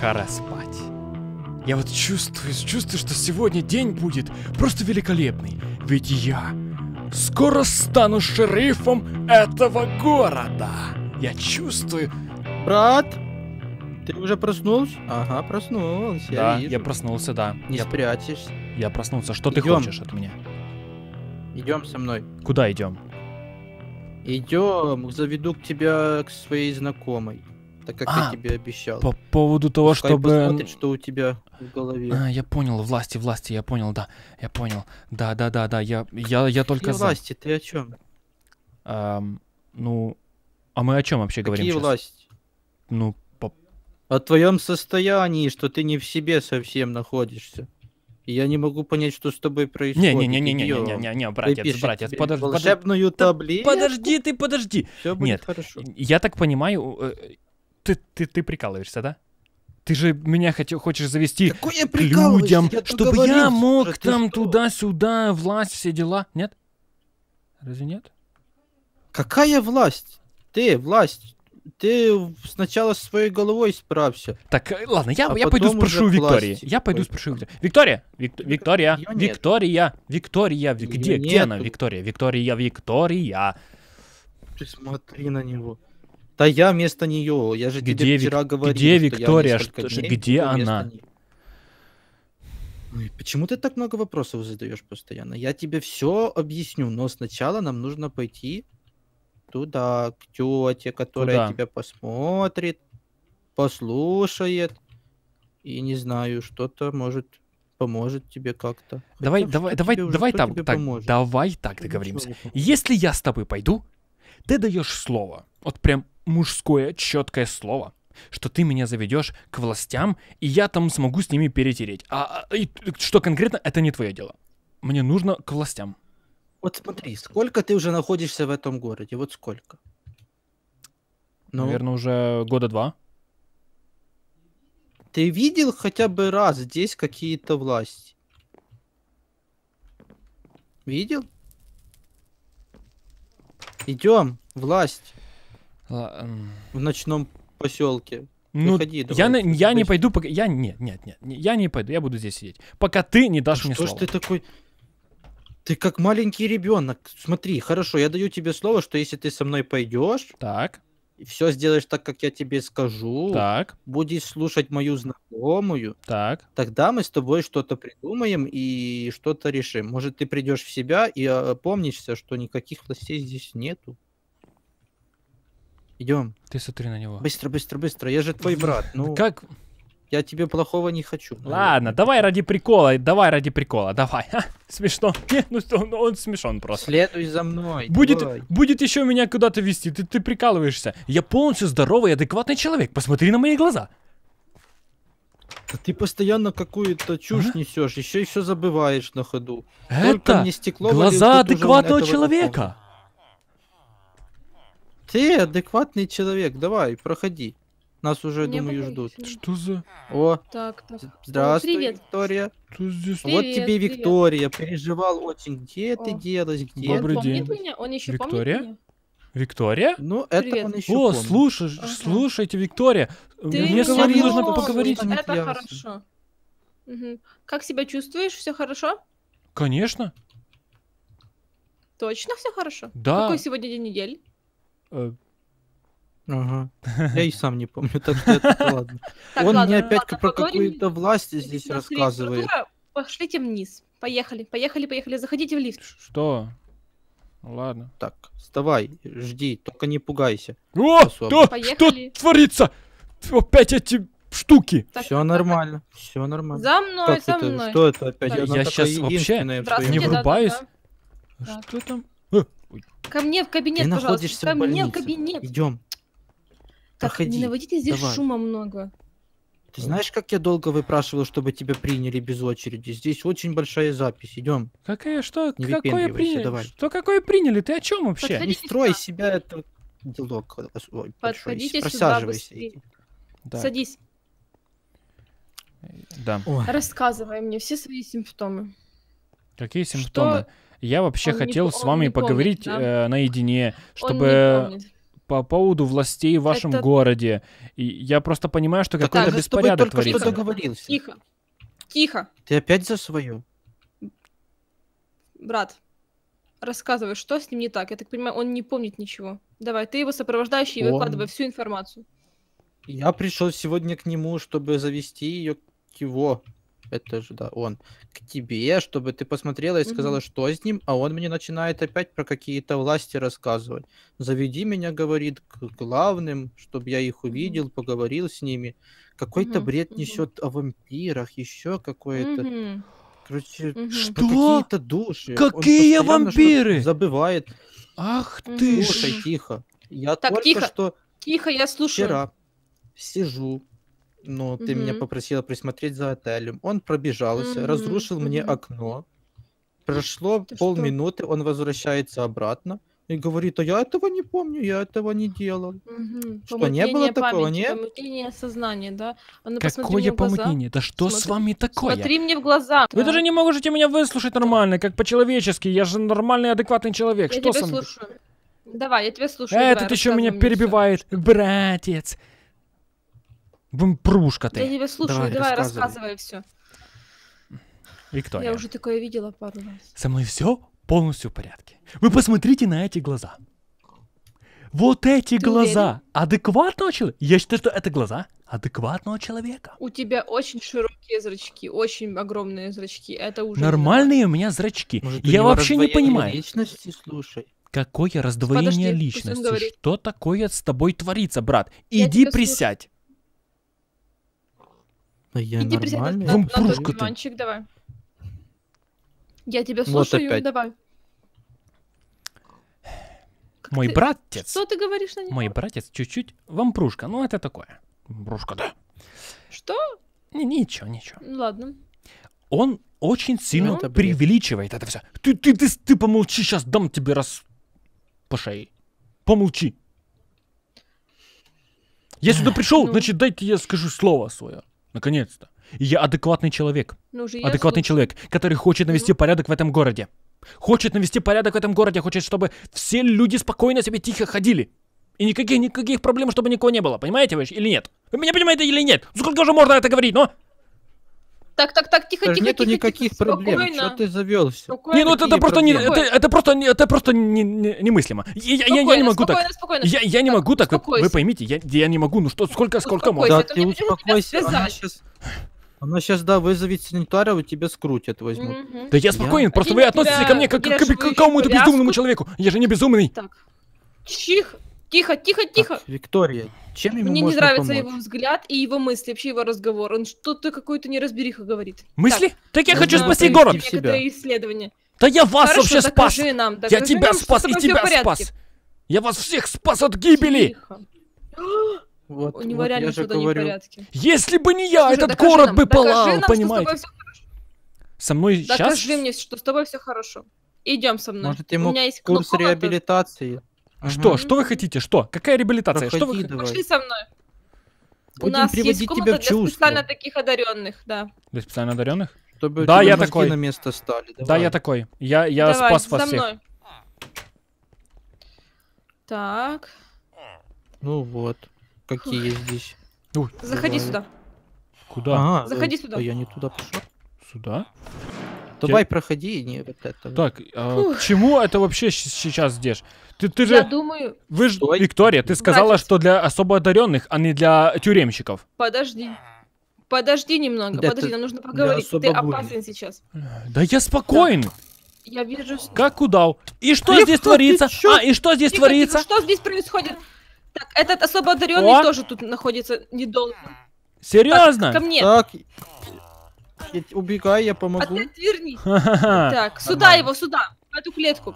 Пора спать. Я вот чувствую, чувствую, что сегодня день будет просто великолепный. Ведь я скоро стану шерифом этого города. Я чувствую... Брат, ты уже проснулся? Ага, проснулся. Да, я, вижу. я проснулся, да. Не я... спрячешься. Я проснулся. Что Идем. ты хочешь от меня? Идем со мной. Куда идем? Идем, заведу к тебя к своей знакомой это, как а, я тебе обещал. По поводу того, Пускай чтобы... посмотрит, что у тебя в голове. А, я понял, власти, власти, я понял, да, я понял. Да, да, да, да, я, я, я только Какие за. власти, ты о чем? Эм, ну, а мы о чем вообще Какие говорим Какие власти? Ну, по... О твоем состоянии, что ты не в себе совсем находишься. Я не могу понять, что с тобой происходит. Не, не, не, не, не, не, не, не, братец, братец, подожди, подожди, таблетку. Подожди, ты подожди. Все будет Нет, хорошо. Я так понимаю, э, ты, ты, ты прикалываешься, да? Ты же меня хотел, хочешь завести к людям, я чтобы говорил, я мог там туда-сюда, власть, все дела. Нет? Разве нет? Какая власть? Ты власть. Ты сначала своей головой справься. Так, э, ладно, я, а я пойду спрошу у Виктории. Я пойду спрошу Виктории. Виктория! Вик, Виктория! Ее Виктория! Нет. Виктория! где, где она, Виктория? Виктория, Виктория! Ты смотри на него. Да я вместо нее, я же где тебе Вик... говорил. Где Виктория? Что что, дней, где она? Ой, почему ты так много вопросов задаешь постоянно? Я тебе все объясню, но сначала нам нужно пойти туда, к тете, которая туда. тебя посмотрит, послушает и не знаю, что-то может поможет тебе как-то. Давай, Хотя, давай, давай, давай там, так, поможет? давай так договоримся. Если я с тобой пойду, ты даешь слово, вот прям мужское четкое слово, что ты меня заведешь к властям, и я там смогу с ними перетереть. А, а и, что конкретно, это не твое дело. Мне нужно к властям. Вот смотри, сколько ты уже находишься в этом городе? Вот сколько? Ну, Наверное, уже года два. Ты видел хотя бы раз здесь какие-то власти? Видел? Идем, власть. А, эм. В ночном поселке. Ну, Выходи, давай. я, я не пойду, пока... Я... Нет, нет, нет, я не пойду, я буду здесь сидеть. Пока ты не дашь а мне что слова. Что ж ты такой... Ты как маленький ребенок. Смотри, хорошо, я даю тебе слово, что если ты со мной пойдешь... Так. и Все сделаешь так, как я тебе скажу. Так. Будешь слушать мою знакомую. Так. Тогда мы с тобой что-то придумаем и что-то решим. Может, ты придешь в себя и а, помнишься, что никаких властей здесь нету. Идем. Ты смотри на него. Быстро, быстро, быстро. Я же твой брат. Ну как? Я тебе плохого не хочу. Ладно, давай ради прикола, давай ради прикола, давай. А? Смешно. Нет, ну, ну он, он смешон просто. Следуй за мной. Будет, давай. будет еще меня куда-то вести. Ты, ты прикалываешься. Я полностью здоровый, адекватный человек. Посмотри на мои глаза. Ты постоянно какую-то чушь а? несешь, еще и все забываешь на ходу. Это Только стекло глаза адекватного человека. Такого. Ты адекватный человек, давай, проходи. Нас уже, Не думаю, ждут. боюсь. Что за... О, Так, так. здравствуй, привет. Виктория. Что здесь? Вот тебе привет. Виктория. Переживал очень. Где ты О. делась, где Добрый он день. меня? Он еще Виктория? меня? Виктория? Ну, это Привет. он еще О, помнит. слушай, Ага. слушайте, Виктория, Ты мне с вами нужно поговорить. слушай, Это Ясно. хорошо. Мгм. Как себя чувствуешь? Все хорошо? Конечно, Точно все хорошо? да. Какой сегодня день недели? Э, ага. Я и сам не помню, так что это ладно. Он мне опять про какую-то власть здесь рассказывает. Пошлите вниз. Поехали, поехали, поехали. Заходите в лифт. Что? Ладно. Так, вставай, жди, только не пугайся. О, то, что творится? Опять эти штуки. все нормально, все нормально. За мной, как за это? мной. Что это опять? Так, я сейчас вообще не врубаюсь. Да, да. Что там? Ко мне в кабинет, Ты пожалуйста. Ко в мне в кабинет. Идем. Так, Проходи. не наводите здесь Давай. шума много. Ты знаешь, как я долго выпрашивал, чтобы тебя приняли без очереди? Здесь очень большая запись. Идем. Какая что? Не какое приняли? Давай. Что какое приняли? Ты о чем вообще? Подходите не строй сюда. себя это делок. Ой, Подходите большой. сюда Да. Садись. Да. Ой. Рассказывай мне все свои симптомы. Какие симптомы? Что я вообще он хотел не, с вами помнит, поговорить да? э, наедине, чтобы по поводу властей в вашем это... городе. И я просто понимаю, что да какой-то беспорядок только творится. Что Тихо. Тихо. Ты опять за свою? Брат, рассказывай, что с ним не так. Я так понимаю, он не помнит ничего. Давай, ты его сопровождающий он... выкладывай всю информацию. Я пришел сегодня к нему, чтобы завести ее к его это же, да, он, к тебе, чтобы ты посмотрела и сказала, угу. что с ним, а он мне начинает опять про какие-то власти рассказывать. Заведи меня, говорит, к главным, чтобы я их увидел, угу. поговорил с ними. Какой-то угу. бред несет о вампирах, еще какое-то. Короче, угу. что? Какие-то души. Какие вампиры? Забывает. Ах ты Слушай, тихо. Я так, только тихо. что... Тихо, я слушаю. Вчера сижу, но ты угу. меня попросила присмотреть за отелем. Он пробежался, угу. разрушил угу. мне окно. Прошло ты полминуты, что? он возвращается обратно и говорит, а я этого не помню, я этого не делал. Угу. Что, помутнение не было такого, памяти, нет? Помутнение сознания, да? А Какое помутнение? Да что смотри, с вами такое? Смотри мне в глаза. Вы да. даже не можете меня выслушать нормально, как по-человечески. Я же нормальный, адекватный человек. Я что тебя со мной? слушаю. Давай, я тебя слушаю. Этот давай, еще меня перебивает. Все. Братец, Бум, пружка ты. Я тебя слушаю, давай, давай рассказывай. рассказывай все. Виктория. Я уже такое видела пару раз. Со мной все полностью в порядке. Вы посмотрите на эти глаза. Вот эти ты глаза уверен? адекватного человека. Я считаю, что это глаза адекватного человека. У тебя очень широкие зрачки, очень огромные зрачки. Это уже нормальные у меня зрачки. Может, я вообще не понимаю. Личности, слушай. Какое раздвоение Подожди, личности? Что такое с тобой творится, брат? Иди присядь. Слушаю. А я Иди нормальный. на пружка ты. давай. Я тебя слушаю, вот давай. Как мой ты... братец. Что ты говоришь на него? Мой братец чуть-чуть вампрушка. Ну, это такое. Вампрушка, да. Что? Не, ничего, ничего. Ну, ладно. Он очень сильно ну, преувеличивает это все. Ты, ты, ты, ты помолчи, сейчас дам тебе раз по шее. Помолчи. Я сюда пришел, ну... значит, дайте я скажу слово свое. Наконец-то. И я адекватный человек. Ну, уже адекватный человек, который хочет навести ну. порядок в этом городе. Хочет навести порядок в этом городе, хочет, чтобы все люди спокойно себе тихо ходили. И никаких, никаких проблем, чтобы никого не было. Понимаете вы или нет? Вы меня понимаете или нет? Сколько же можно это говорить, но? Так, так, так, тихо, тихо, Нету тихо, никаких тихо, проблем. Что ты завелся? Спокойно. Не, ну это, это просто не, это, это просто не, это просто не, не, немыслимо. Я, я, я, не могу спокойно, так. Спокойно, я, я не так, могу так. Вы, вы поймите, я, я не могу. Ну что, сколько, сколько можно? Да, ты успокойся. Она сейчас, она сейчас, да, вызовет санитара, у тебя скрутят, возьмут. Угу. Да я спокоен, я... просто вы относитесь ко мне как к, к какому-то безумному человеку. Я же не безумный. Так. Чих. Тихо, тихо, тихо. Так, Виктория, чем ему Мне не нравится помочь? его взгляд и его мысли, вообще его разговор. Он что-то какой то неразбериха говорит. Мысли? Так, так я хочу спасти город. Некоторые исследования. Да я вас Хорошо, вообще спас! Нам, я тебя нам, спас и тебя спас! Я вас всех спас от гибели! Вот, У него вот реально что-то не в Если бы не я, Слушай, этот город нам, бы пылал, нам, понимаете? со мной докажи сейчас? Докажи мне, что с тобой все хорошо. Идем со мной. Может, ему У меня есть курс реабилитации? Что? Что вы хотите? Что? Какая реабилитация? что вы давай. Пошли со мной. Будем У нас приводить есть тебя в чувство. для специально таких одаренных, да. Для специально одаренных? Чтобы да, я такой. На место стали. Давай. Да, я такой. Я, я давай, спас вас всех. Мной. Так. Ну вот. Какие Фух. здесь. Ух, Заходи давай. сюда. Куда? Ага, Заходи да, э, сюда. А я не туда пошел. Сюда? Давай, Я... проходи, не вот это. Так, а к чему это вообще сейчас здесь? Ты, ты же... Я думаю... Вы же... Стой. Виктория, ты сказала, Братец. что для особо одаренных, а не для тюремщиков. Подожди. Подожди немного, да подожди, нам нужно поговорить. Ты опасен будет. сейчас. Да я спокоен. Я вижу... Как удал. И что тихо, здесь творится? Чё? А, и что здесь тихо, творится? Тихо, что здесь происходит? Так, этот особо одаренный О? тоже тут находится недолго. Серьезно? Так, ко мне. Так, я убегай, я помогу. Опять верни. Так, сюда его, сюда, в эту клетку.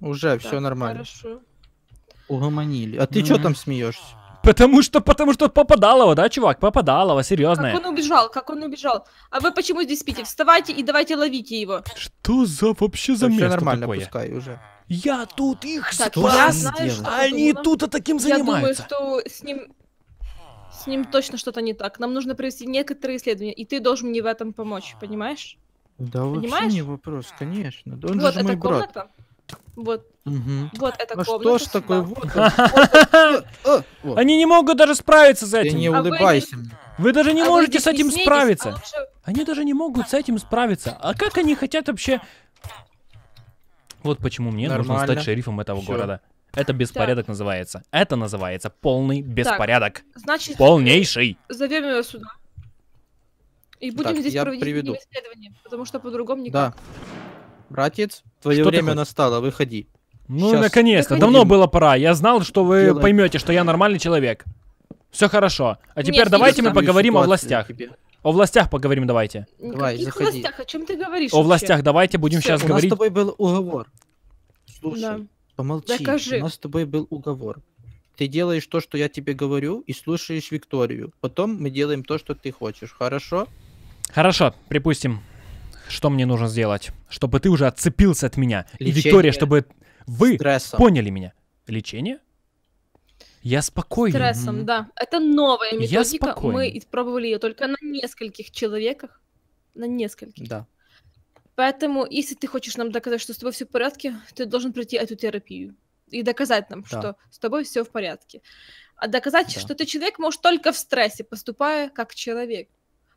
Уже, все нормально. Хорошо. Угомонили. А ты ну, что ну. там смеешься? Потому что, потому что попадалово, да, чувак? Попадалово, серьезно. Как он убежал, как он убежал. А вы почему здесь спите? Вставайте и давайте ловите его. Что за вообще за место нормально, такое? пускай уже. Я тут их так, спас, я знаю, что они тут таким занимаются. Я думаю, что с ним с ним точно что-то не так. Нам нужно провести некоторые исследования, и ты должен мне в этом помочь, а. понимаешь? Да, понимаешь? вообще не вопрос, конечно. Ну он вот же эта комната. Брат. Вот. Угу. Вот это а комната. Что ж такое? Вот. Они не могут даже справиться с этим. не а улыбайся. Вы даже не а можете с этим справиться. Они даже не могут с этим справиться. А как они хотят вообще? Вот почему мне нужно стать шерифом этого города. Это беспорядок так. называется. Это называется полный беспорядок. Так, значит, полнейший. Зовем его сюда. И будем так, здесь проводить приведу. исследование, потому что по-другому никак. Да. Братец, твое что время настало, выходи. Ну, наконец-то, давно было пора. Я знал, что вы Делаем. поймете, что я нормальный человек. Все хорошо. А теперь Нет, давайте мы поговорим о властях. О властях поговорим давайте. Давай, Каких заходи. властях? О чем ты говоришь? О вообще? властях давайте будем Все, сейчас у говорить. У нас с тобой был уговор. Слушай. Да. Помолчи. Докажи. У нас с тобой был уговор. Ты делаешь то, что я тебе говорю, и слушаешь Викторию. Потом мы делаем то, что ты хочешь. Хорошо? Хорошо, припустим. Что мне нужно сделать? Чтобы ты уже отцепился от меня. Лечение и Виктория, чтобы вы стрессом. поняли меня. Лечение? Я спокойный. Стрессом, да. Это новая методика. Я спокоен. Мы испробовали ее только на нескольких человеках. На нескольких. Да. Поэтому, если ты хочешь нам доказать, что с тобой все в порядке, ты должен пройти эту терапию и доказать нам, да. что с тобой все в порядке. А доказать, да. что ты человек, можешь только в стрессе, поступая как человек.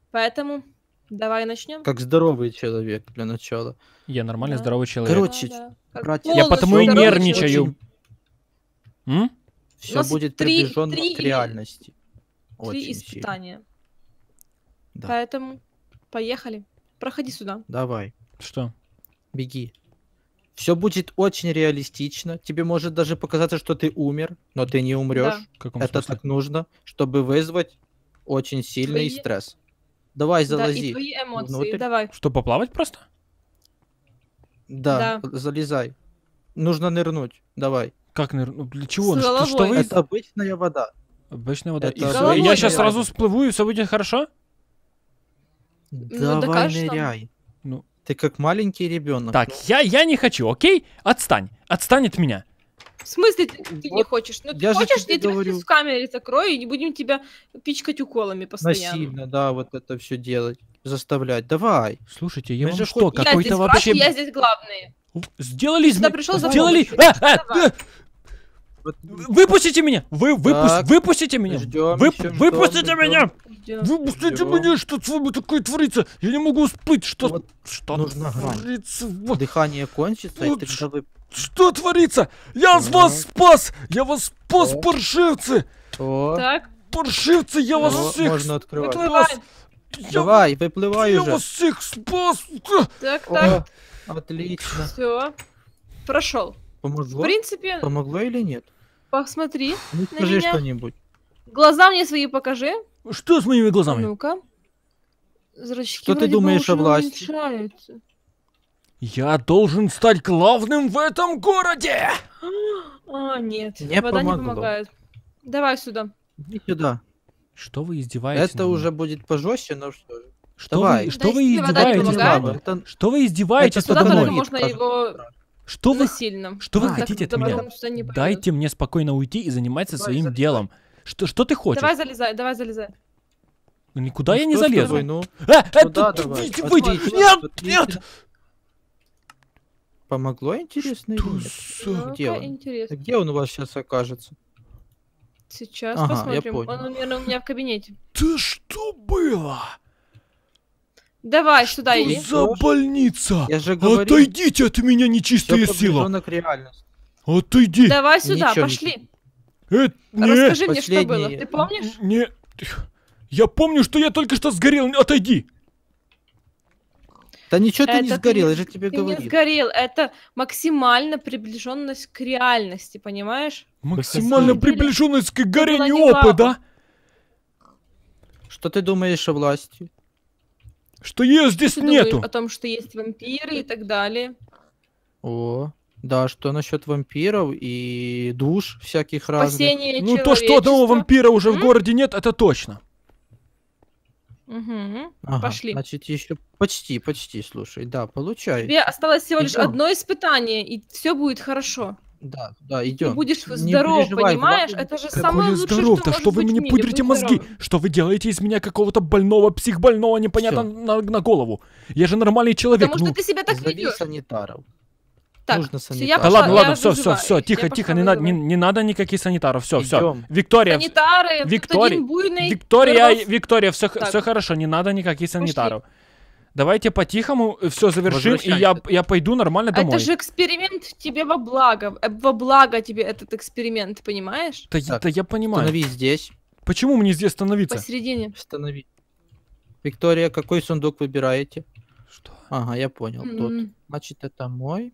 Поэтому давай начнем. Как здоровый человек для начала. Я нормально да. здоровый человек. Короче, да, да. братья, я потому и нервничаю. Очень... Все будет три, приближенно три, к реальности. Очень три испытания. Да. Поэтому поехали. Проходи сюда. Давай. Что? Беги. Все будет очень реалистично. Тебе может даже показаться, что ты умер, но ты не умрешь. Да. Это смысле? так нужно, чтобы вызвать очень сильный твои... стресс. Давай залази. Да, и твои эмоции, внутрь. давай. Что, поплавать просто? Да, да, залезай. Нужно нырнуть, давай. Как нырнуть? Для чего? С что, что вы... Это обычная вода. Обычная вода. Это... Головой, я сейчас сразу сплыву, и все будет хорошо? Давай ну, да, ныряй. Ты как маленький ребенок. Так, я, я не хочу, окей? Отстань, отстань от меня. В смысле ты, ты вот не хочешь? Ну ты я хочешь, я тебя в камере закрою и не будем тебя пичкать уколами постоянно. Насильно, да, вот это все делать. Заставлять, давай. Слушайте, я Мы вам что, какой-то вообще... Я здесь главный. Сделали... Сюда пришел за Сделали... А, а, а! Выпустите меня! Вы выпу... выпустите меня! Ждем, Вып... Выпустите меня! Ждем я... Вы пустите меня, что с вами такое творится? Я не могу спыть, что... Вот что нужно творится? Вот. Дыхание кончится, вот. и тогда вы... Что творится? Я угу. вас спас! Я вас спас, О. паршивцы! О. Так. Паршивцы, я О, ну, вас всех... Можно открывать. Спас. Я... Давай, выплывай я уже. Я вас всех спас! Так, так. О, отлично. Все. Прошел. Помогло? В принципе... Помогло или нет? Посмотри ну, на скажи что-нибудь. Глаза мне свои покажи. Что с моими глазами? Ну-ка. Зрачки Что ты думаешь о власти? Уменьшаются. Я должен стать главным в этом городе! А, нет, не вода помогло. не помогает. Давай сюда. Иди сюда. Что вы издеваетесь? Это уже будет пожестче, но что же. Что Давай. вы, что вы издеваетесь? Это... Что вы издеваетесь это надо мной? Можно его... Что вы, насильно. что вы а, хотите от меня? Дайте мне спокойно уйти и заниматься Давай, своим закрывай. делом. Что, что ты хочешь? Давай залезай, давай залезай. Ну никуда ну, я не залезу. ну. А, это давай? Выйди, выйди. Отвали, нет, отвали. нет. Помогло, интересно? Что или Где он? Интересно. Где он у вас сейчас окажется? Сейчас ага, посмотрим. Он, наверное, у меня в кабинете. Да что было? Давай сюда иди. за больница? Я же говорил. Отойдите от меня, нечистая сила. Реальность. Отойди. Давай сюда, Ничего пошли. Не... Расскажи мне, что было. Ты помнишь? Не... Я помню, что я только что сгорел. Отойди. Да ничего это ты не сгорел, ты, я же тебе ты говорил. не сгорел, это максимально приближенность к реальности, понимаешь? Максимально приближенность к горению опа, да? Что ты думаешь о власти? Что ее здесь ты нету. о том, что есть вампиры и так далее. О. Да, что насчет вампиров и душ всяких разных. ну, то, что одного вампира уже mm-hmm. в городе нет, это точно. Угу. Ага, Пошли. Значит, еще почти, почти, слушай, да, получай. Тебе осталось всего лишь идем. одно испытание, и все будет хорошо. Да, да, идем. Ты будешь не здоров, понимаешь? Это же Какой самое лучшее, здоров, что, что вы мне мире, пудрите мозги? Здоров. Что вы делаете из меня какого-то больного, психбольного, непонятно на, на, голову? Я же нормальный человек. Потому ну... что ты себя так ведешь. Так, нужно санитар. Я да пошла, ладно, ладно, все, все, все, тихо, я тихо, не, надо, не, не надо никаких санитаров, все, все. Виктория, санитары, Виктория, буйный, Виктория, вырос. Виктория, все, все хорошо, не надо никаких санитаров. Пошли. Давайте по-тихому э, все завершим, и я, я пойду нормально домой. Это же эксперимент тебе во благо, э, во благо тебе этот эксперимент, понимаешь? Да, так, да я понимаю. Становись здесь. Почему мне здесь становиться? Посередине. Становись. Виктория, какой сундук выбираете? Что? Ага, я понял. Mm -hmm. Тот. Значит, это мой.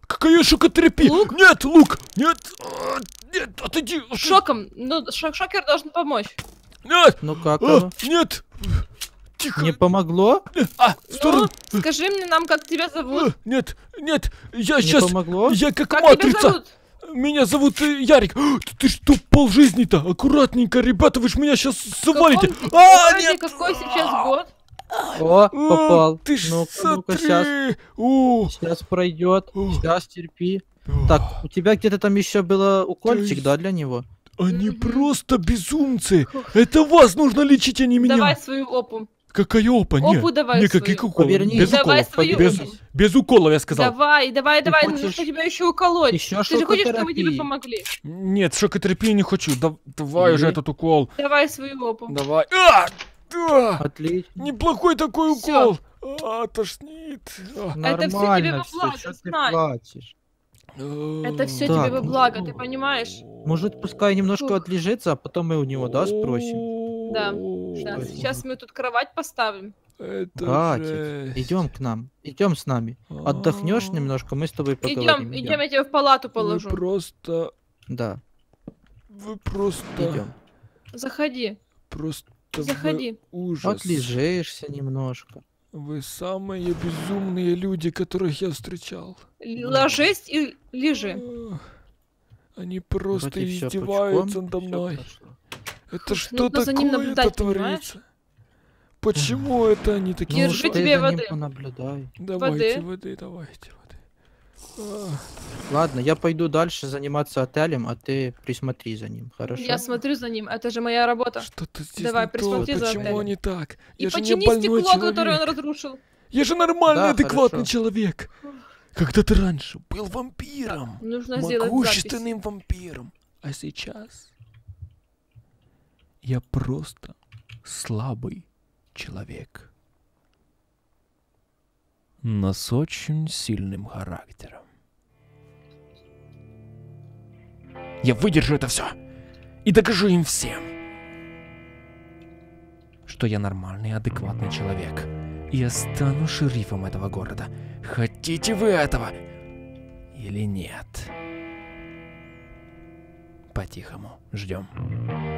какая шокотерапия! Лук? Нет, лук! Нет! А, нет, отойди! Шоком! Ну, шок шокер должен помочь. Нет! Ну как а, Нет! Тихо. Не помогло? Э, а, в ну, сторону. Ну, скажи мне нам, как тебя зовут. Э, нет, нет, я не сейчас... помогло? Я как, как матрица. Тебя зовут? Меня зовут э, Ярик. Ты, ты что, жизни то Аккуратненько, ребята, вы ж меня сейчас завалите. Каком, а, нет. какой сейчас год? О, попал. Ты ну, ну-ка, сейчас. Сейчас пройдет. Сейчас терпи. Так, у тебя где-то там еще было укольчик, да, для него? Они просто безумцы. Это вас нужно лечить, а не меня. Давай свою опу. Какая опа? Нет, опу давай никаких свою. уколов. Поверни. Без давай Свою без, без уколов, я сказал. Давай, давай, давай, ты хочешь... тебя еще уколоть. Еще Ты же хочешь, чтобы мы тебе помогли? Нет, шокотерапии не хочу. Да, давай Или... уже этот укол. Давай свою опу. Давай. А! Да! Отлично. Неплохой такой укол. Всё. А, тошнит. Это все тебе во благо, все, платишь. Это все так, тебе во ну благо, ты понимаешь? Может, пускай немножко отлежится, а потом мы у него, да, спросим? Да, да. Сейчас мы тут кровать поставим. Катя, идем к нам, идем с нами. А. Отдохнешь немножко, мы с тобой поговорим. Идем, идем, я тебя в палату положу. Вы просто... Да. Вы просто... Идем. Заходи. Просто Заходи. Ужас. Отлежишься немножко. Вы самые безумные люди, которых я встречал. Ложись и лежи. Они просто Вроде издеваются надо мной. Это что Нужно такое это творится? Почему это они такие? Держи ну, тебе воды. Давайте воды. воды, давайте. Ладно, я пойду дальше заниматься отелем, а ты присмотри за ним, хорошо? Я смотрю за ним, это же моя работа. Что ты здесь Давай, не присмотри то? за Почему отелем. они так? Я И же почини не больной стекло, человек. которое он разрушил. Я же нормальный, да, адекватный хорошо. человек. Когда ты раньше был вампиром, Нужно могущественным вампиром, а сейчас я просто слабый человек но с очень сильным характером. Я выдержу это все и докажу им всем, что я нормальный, адекватный человек. Я стану шерифом этого города. Хотите вы этого или нет? По-тихому ждем.